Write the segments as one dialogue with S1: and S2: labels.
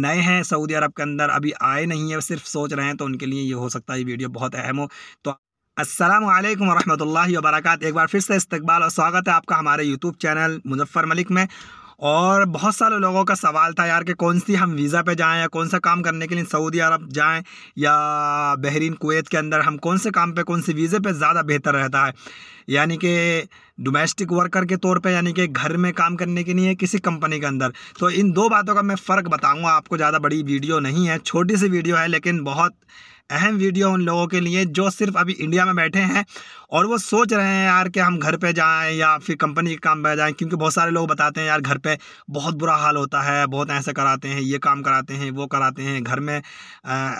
S1: नए हैं सऊदी अरब के अंदर अभी आए नहीं है सिर्फ सोच रहे हैं तो उनके लिए ये हो सकता है ये वीडियो बहुत अहम हो तो असलम वरहमल वर्क एक बार फिर से इस्तकबाल और स्वागत है आपका हमारे यूट्यूब चैनल मुजफ्फर मलिक में और बहुत सारे लोगों का सवाल था यार कि कौन सी हम वीज़ा पे जाएं या कौन सा काम करने के लिए सऊदी अरब जाएं या बहरीन कुवैत के अंदर हम कौन से काम पे कौन से वीज़े पे ज़्यादा बेहतर रहता है यानी कि डोमेस्टिक वर्कर के तौर पे यानी कि घर में काम करने के लिए किसी कंपनी के अंदर तो इन दो बातों का मैं फ़र्क बताऊँगा आपको ज़्यादा बड़ी वीडियो नहीं है छोटी सी वीडियो है लेकिन बहुत अहम वीडियो उन लोगों के लिए जो सिर्फ अभी इंडिया में बैठे हैं और वो सोच रहे हैं यार कि हम घर पे जाएं या फिर कंपनी के काम पर जाएं क्योंकि बहुत सारे लोग बताते हैं यार घर पे बहुत बुरा हाल होता है बहुत ऐसे कराते हैं ये काम कराते हैं वो कराते हैं घर में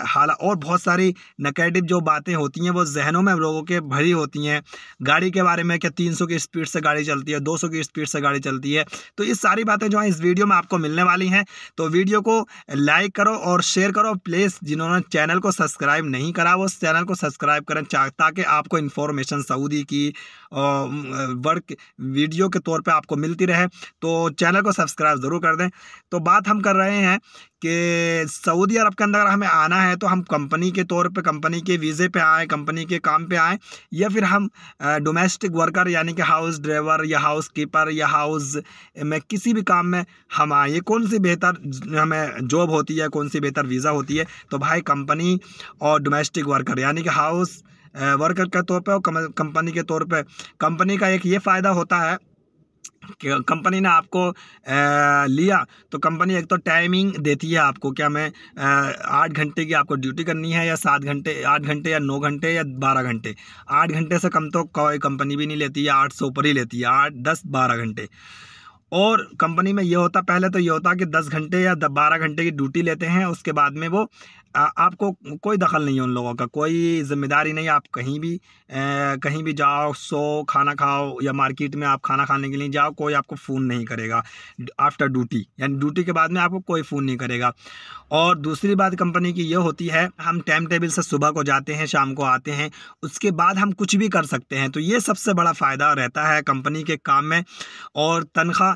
S1: हाल और बहुत सारी नेगेटिव जो बातें होती हैं वो जहनों में लोगों के भरी होती हैं गाड़ी के बारे में क्या तीन की स्पीड से गाड़ी चलती है दो की स्पीड से गाड़ी चलती है तो ये सारी बातें जो हैं इस वीडियो में आपको मिलने वाली हैं तो वीडियो को लाइक करो और शेयर करो प्लीज़ जिन्होंने चैनल को सब्सक्राइब सब्सक्राइब नहीं करा वो उस चैनल को सब्सक्राइब करें ताकि आपको इन्फॉर्मेशन सऊदी की वर्क वीडियो के तौर पे आपको मिलती रहे तो चैनल को सब्सक्राइब ज़रूर कर दें तो बात हम कर रहे हैं कि सऊदी अरब के अंदर अगर हमें आना है तो हम कंपनी के तौर पे कंपनी के वीज़े पे आए कंपनी के काम पे आए या फिर हम डोमेस्टिक वर्कर यानी कि हाउस ड्राइवर या हाउस कीपर या हाउस में किसी भी काम में हम आए ये कौन सी बेहतर हमें जॉब होती है कौन सी बेहतर वीज़ा होती है तो भाई कंपनी और डोमेस्टिक वर्कर यानी कि हाउस वर्कर के तौर पर और कंपनी के तौर पर कंपनी का एक ये फ़ायदा होता है कंपनी ने आपको लिया तो कंपनी एक तो टाइमिंग देती है आपको क्या मैं आठ घंटे की आपको ड्यूटी करनी है या सात घंटे आठ घंटे या नौ घंटे या बारह घंटे आठ घंटे से कम तो कोई कंपनी भी नहीं लेती है आठ से ऊपर ही लेती है आठ दस बारह घंटे और कंपनी में ये होता पहले तो ये होता कि दस घंटे या बारह घंटे की ड्यूटी लेते हैं उसके बाद में वो आ, आपको कोई दखल नहीं है उन लोगों का कोई ज़िम्मेदारी नहीं आप कहीं भी ए, कहीं भी जाओ सो खाना खाओ या मार्केट में आप खाना खाने के लिए जाओ कोई आपको फ़ोन नहीं करेगा आफ्टर ड्यूटी यानी ड्यूटी के बाद में आपको कोई फ़ोन नहीं करेगा और दूसरी बात कंपनी की ये होती है हम टाइम टेबल से सुबह को जाते हैं शाम को आते हैं उसके बाद हम कुछ भी कर सकते हैं तो ये सबसे बड़ा फ़ायदा रहता है कंपनी के काम में और तनख्वाह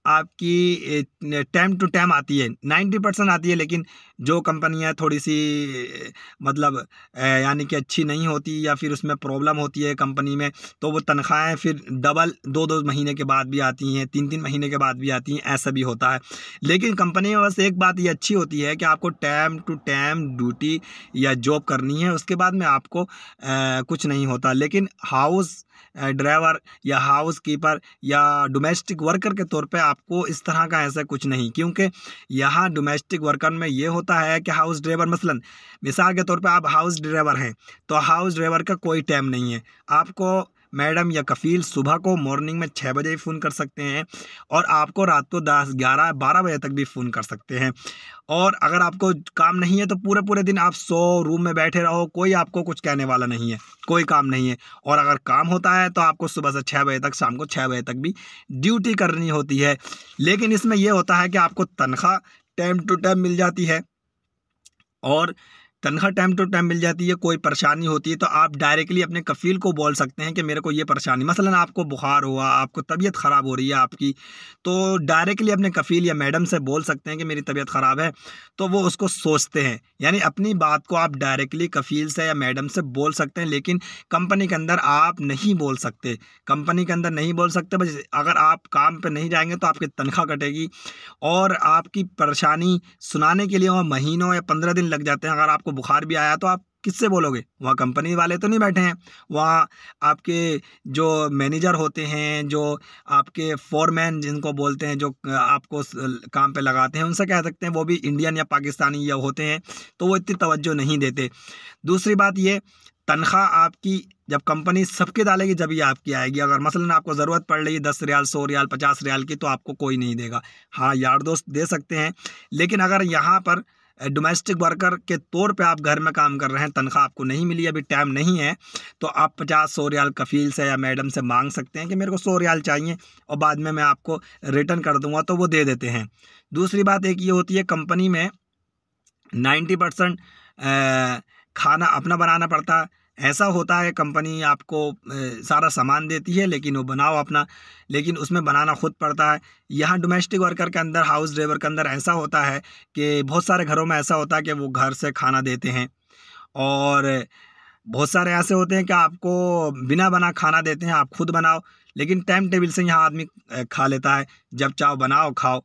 S1: आपकी टाइम टू टाइम आती है नाइन्टी परसेंट आती है लेकिन जो कंपनियां थोड़ी सी मतलब यानी कि अच्छी नहीं होती या फिर उसमें प्रॉब्लम होती है कंपनी में तो वो तनख्वाहें फिर डबल दो दो महीने के बाद भी आती हैं तीन तीन महीने के बाद भी आती हैं ऐसा भी होता है लेकिन कंपनी में बस एक बात ये अच्छी होती है कि आपको टाइम टू टाइम ड्यूटी या जॉब करनी है उसके बाद में आपको आ, कुछ नहीं होता लेकिन हाउस ड्राइवर या हाउस कीपर या डोमेस्टिक वर्कर के तौर पर आपको इस तरह का ऐसा कुछ नहीं क्योंकि यहाँ डोमेस्टिक वर्कर में ये होता है कि हाउस ड्राइवर मसलन मिसाल के तौर पर आप हाउस ड्राइवर हैं तो हाउस ड्राइवर का कोई टाइम नहीं है आपको मैडम या कफ़ील सुबह को मॉर्निंग में छः बजे फ़ोन कर सकते हैं और आपको रात को दस ग्यारह बारह बजे तक भी फ़ोन कर सकते हैं और अगर आपको काम नहीं है तो पूरे पूरे दिन आप सो रूम में बैठे रहो कोई आपको कुछ कहने वाला नहीं है कोई काम नहीं है और अगर काम होता है तो आपको सुबह से छः बजे तक शाम को छः बजे तक भी ड्यूटी करनी होती है लेकिन इसमें यह होता है कि आपको तनख्वाह टाइम टू टाइम मिल जाती है और तनख्वाह टाइम टू टाइम मिल जाती है कोई परेशानी होती है तो आप डायरेक्टली अपने कफ़ील को बोल सकते हैं कि मेरे को ये परेशानी मसलन आपको बुखार हुआ आपको तबीयत ख़राब हो रही है आपकी तो डायरेक्टली अपने कफ़ील या मैडम से बोल सकते हैं कि मेरी तबीयत ख़राब है तो वो उसको सोचते हैं यानी अपनी बात को आप डायरेक्टली कफ़ील से या मैडम से बोल सकते हैं लेकिन कंपनी के अंदर आप नहीं बोल सकते कंपनी के अंदर नहीं बोल सकते बस अगर आप काम पर नहीं जाएंगे तो आपकी तनख्वाह कटेगी और आपकी परेशानी सुनाने के लिए वहाँ महीनों या पंद्रह दिन लग जाते हैं अगर आपको आपको बुखार भी आया तो आप किससे बोलोगे वहाँ कंपनी वाले तो नहीं बैठे हैं वहाँ आपके जो मैनेजर होते हैं जो आपके फोरमैन जिनको बोलते हैं जो आपको काम पे लगाते हैं उनसे कह सकते हैं वो भी इंडियन या पाकिस्तानी या होते हैं तो वो इतनी तवज्जो नहीं देते दूसरी बात ये तनख्वाह आपकी जब कंपनी सबके डालेगी जब ही आपकी आएगी अगर मसलन आपको ज़रूरत पड़ रही है दस रियाल सौ रियाल पचास रियाल की तो आपको कोई नहीं देगा हाँ यार दोस्त दे सकते हैं लेकिन अगर यहाँ पर डोमेस्टिक वर्कर के तौर पे आप घर में काम कर रहे हैं तनख्वाह आपको नहीं मिली अभी टाइम नहीं है तो आप पचास सौ रियाल कफील से या मैडम से मांग सकते हैं कि मेरे को सौ रियाल चाहिए और बाद में मैं आपको रिटर्न कर दूंगा तो वो दे देते हैं दूसरी बात एक ये होती है कंपनी में नाइन्टी परसेंट खाना अपना बनाना पड़ता है ऐसा होता है कंपनी आपको सारा सामान देती है लेकिन वो बनाओ अपना लेकिन उसमें बनाना खुद पड़ता है यहाँ डोमेस्टिक वर्कर के अंदर हाउस ड्राइवर के अंदर ऐसा होता है कि बहुत सारे घरों में ऐसा होता है कि वो घर से खाना देते हैं और बहुत सारे ऐसे होते हैं कि आपको बिना बना खाना देते हैं आप खुद बनाओ लेकिन टाइम टेबल से यहाँ आदमी खा लेता है जब चाहो बनाओ खाओ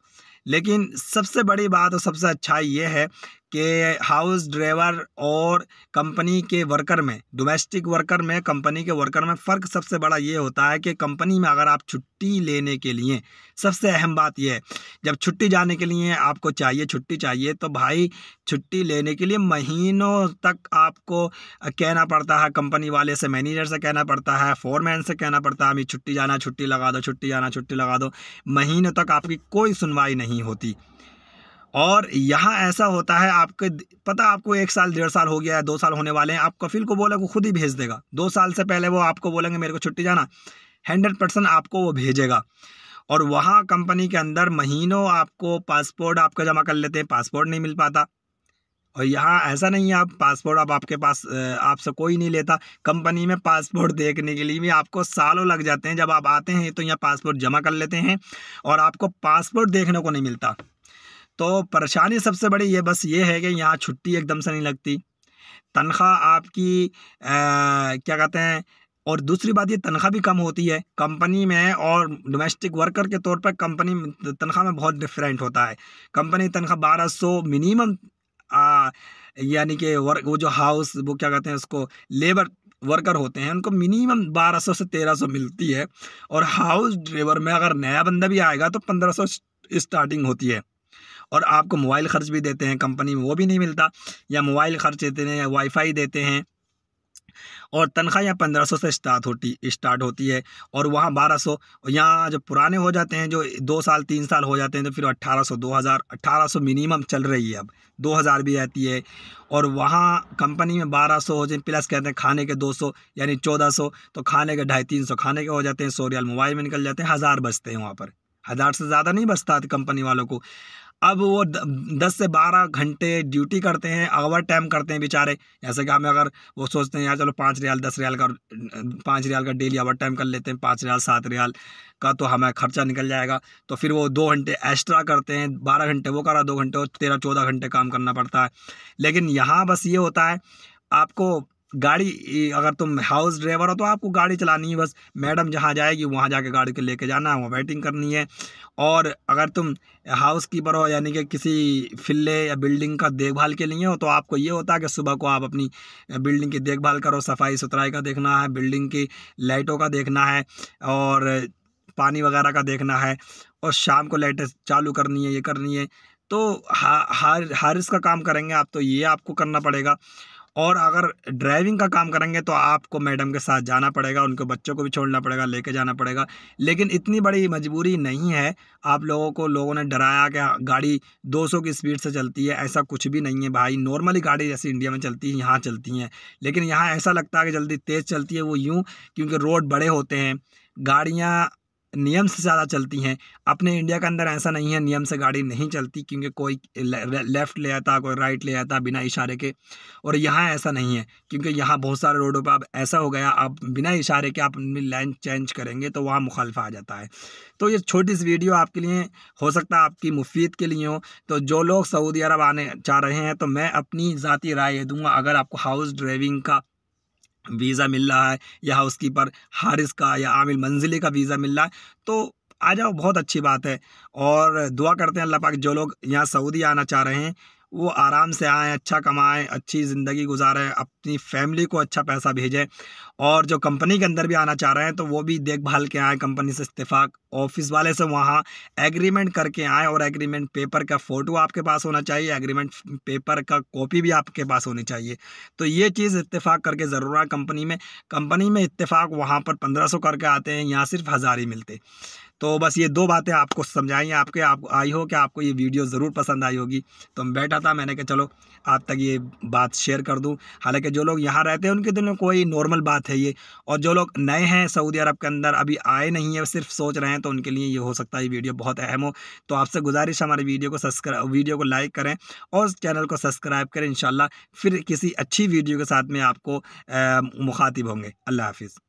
S1: लेकिन सबसे बड़ी बात और सबसे अच्छा ये है के हाउस ड्राइवर और कंपनी के वर्कर में डोमेस्टिक वर्कर में कंपनी के वर्कर में फ़र्क सबसे बड़ा ये होता है कि कंपनी में अगर आप छुट्टी लेने के लिए सबसे अहम बात यह है जब छुट्टी जाने के लिए आपको चाहिए छुट्टी चाहिए तो भाई छुट्टी लेने के लिए महीनों तक आपको कहना पड़ता है कंपनी वाले से मैनेजर से कहना पड़ता है फोरमैन से कहना पड़ता है अभी छुट्टी जाना छुट्टी लगा दो छुट्टी जाना छुट्टी लगा दो महीनों तक आपकी कोई सुनवाई नहीं होती और यहाँ ऐसा होता है आपके पता आपको एक साल डेढ़ साल हो गया है दो साल होने वाले हैं आप कफिल को बोले वो खुद ही भेज देगा दो साल से पहले वो आपको बोलेंगे मेरे को छुट्टी जाना हंड्रेड परसेंट आपको वो भेजेगा और वहाँ कंपनी के अंदर महीनों आपको पासपोर्ट आपका जमा कर लेते हैं पासपोर्ट नहीं मिल पाता और यहाँ ऐसा नहीं है आप पासपोर्ट अब आप आपके पास आपसे कोई नहीं लेता कंपनी में पासपोर्ट देखने के लिए भी आपको सालों लग जाते हैं जब आप आते हैं तो यहाँ पासपोर्ट जमा कर लेते हैं और आपको पासपोर्ट देखने को नहीं मिलता तो परेशानी सबसे बड़ी ये बस ये है कि यहाँ छुट्टी एकदम से नहीं लगती तनख्वाह आपकी आ, क्या कहते हैं और दूसरी बात ये तनख्वाह भी कम होती है कंपनी में और डोमेस्टिक वर्कर के तौर पर कंपनी तनख्वाह में बहुत डिफरेंट होता है कंपनी तनख्वाह बारह सौ मिनिमम यानी कि वर्क वो जो हाउस वो क्या कहते हैं उसको लेबर वर्कर होते हैं उनको मिनिमम 1200 से 1300 मिलती है और हाउस ड्राइवर में अगर नया बंदा भी आएगा तो 1500 स्टार्टिंग होती है और आपको मोबाइल खर्च भी देते हैं कंपनी में वो भी नहीं मिलता या मोबाइल खर्च देते हैं या वाईफाई देते हैं और तनख्वाह यहाँ पंद्रह सौ से स्टार्ट होती स्टार्ट होती है और वहाँ बारह सौ यहाँ जो पुराने हो जाते हैं जो दो साल तीन साल हो जाते हैं तो फिर अट्ठारह सौ दो हज़ार अट्ठारह सौ मिनिमम चल रही है अब दो हज़ार भी आती है और वहाँ कंपनी में बारह सौ हो जाए प्लस कहते हैं खाने के दो सौ यानी चौदह सौ तो खाने के ढाई तीन सौ खाने के हो जाते हैं सौ रियाल मोबाइल में निकल जाते हैं हज़ार बचते हैं वहाँ पर हज़ार से ज़्यादा नहीं बचता कंपनी वालों को अब वो दस से बारह घंटे ड्यूटी करते हैं आवर टाइम करते हैं बेचारे जैसे कि हमें अगर वो सोचते हैं यार चलो पाँच रियाल दस रियाल का पाँच रियाल का डेली आवर टाइम कर लेते हैं पाँच रियाल सात रियाल का तो हमें खर्चा निकल जाएगा तो फिर वो दो घंटे एक्स्ट्रा करते हैं बारह घंटे वो करा दो घंटे और तेरह चौदह घंटे काम करना पड़ता है लेकिन यहाँ बस ये होता है आपको गाड़ी अगर तुम हाउस ड्राइवर हो तो आपको गाड़ी चलानी है बस मैडम जहाँ जाएगी वहाँ जाके गाड़ी के लेके जाना है वहाँ वेटिंग करनी है और अगर तुम हाउस कीपर हो यानी कि किसी फिल्ले या बिल्डिंग का देखभाल के लिए हो तो आपको ये होता है कि सुबह को आप अपनी बिल्डिंग की देखभाल करो सफाई सुथराई का देखना है बिल्डिंग की लाइटों का देखना है और पानी वगैरह का देखना है और शाम को लाइटें चालू करनी है ये करनी है तो हा, हार हारिस का काम करेंगे आप तो ये आपको करना पड़ेगा और अगर ड्राइविंग का काम करेंगे तो आपको मैडम के साथ जाना पड़ेगा उनके बच्चों को भी छोड़ना पड़ेगा लेके जाना पड़ेगा लेकिन इतनी बड़ी मजबूरी नहीं है आप लोगों को लोगों ने डराया कि हाँ, गाड़ी 200 की स्पीड से चलती है ऐसा कुछ भी नहीं है भाई नॉर्मली गाड़ी जैसे इंडिया में चलती है यहाँ चलती हैं लेकिन यहाँ ऐसा लगता है कि जल्दी तेज़ चलती है वो यूँ क्योंकि रोड बड़े होते हैं गाड़ियाँ नियम से ज़्यादा चलती हैं अपने इंडिया के अंदर ऐसा नहीं है नियम से गाड़ी नहीं चलती क्योंकि कोई लेफ़्ट ले आता कोई राइट ले आता बिना इशारे के और यहाँ ऐसा नहीं है क्योंकि यहाँ बहुत सारे रोडों पर अब ऐसा हो गया आप बिना इशारे के आप अपनी लाइन चेंज करेंगे तो वहाँ मुखालफा आ जाता है तो ये छोटी सी वीडियो आपके लिए हो सकता है आपकी मुफीद के लिए हो तो जो लोग सऊदी अरब आने चाह रहे हैं तो मैं अपनी ज़ाती राय दूँगा अगर आपको हाउस ड्राइविंग का वीज़ा मिल रहा है या हाउस कीपर हारिस का या आमिल मंजिले का वीज़ा मिल रहा है तो आ जाओ बहुत अच्छी बात है और दुआ करते हैं अल्लाह पाक जो लोग यहाँ सऊदी आना चाह रहे हैं वो आराम से आएँ अच्छा कमाएँ अच्छी ज़िंदगी गुजारें अपनी फैमिली को अच्छा पैसा भेजें और जो कंपनी के अंदर भी आना चाह रहे हैं तो वो भी देखभाल के आएँ कंपनी से इस्तीफ़ा ऑफिस वाले से वहाँ एग्रीमेंट करके आएँ और एग्रीमेंट पेपर का फ़ोटो आपके पास होना चाहिए एग्रीमेंट पेपर का कॉपी भी आपके पास होनी चाहिए तो ये चीज़ इतफ़ाक करके ज़रूर आए कंपनी में कंपनी में इतफाक वहाँ पर पंद्रह सौ करके आते हैं यहाँ सिर्फ हज़ार ही मिलते तो बस ये दो बातें आपको समझाई आपके आप आई हो कि आपको ये वीडियो ज़रूर पसंद आई होगी तो मैं बैठा था मैंने कहा चलो आप तक ये बात शेयर कर दूँ हालांकि जो लोग यहाँ रहते हैं उनके दिल में कोई नॉर्मल बात है ये और जो लोग नए हैं सऊदी अरब के अंदर अभी आए नहीं है सिर्फ सोच रहे हैं तो उनके लिए ये हो सकता है ये वीडियो बहुत अहम हो तो आपसे गुजारिश हमारे वीडियो को सब्सक्राइब वीडियो को लाइक करें और चैनल को सब्सक्राइब करें इन फिर किसी अच्छी वीडियो के साथ में आपको मुखातिब होंगे अल्लाह हाफिज़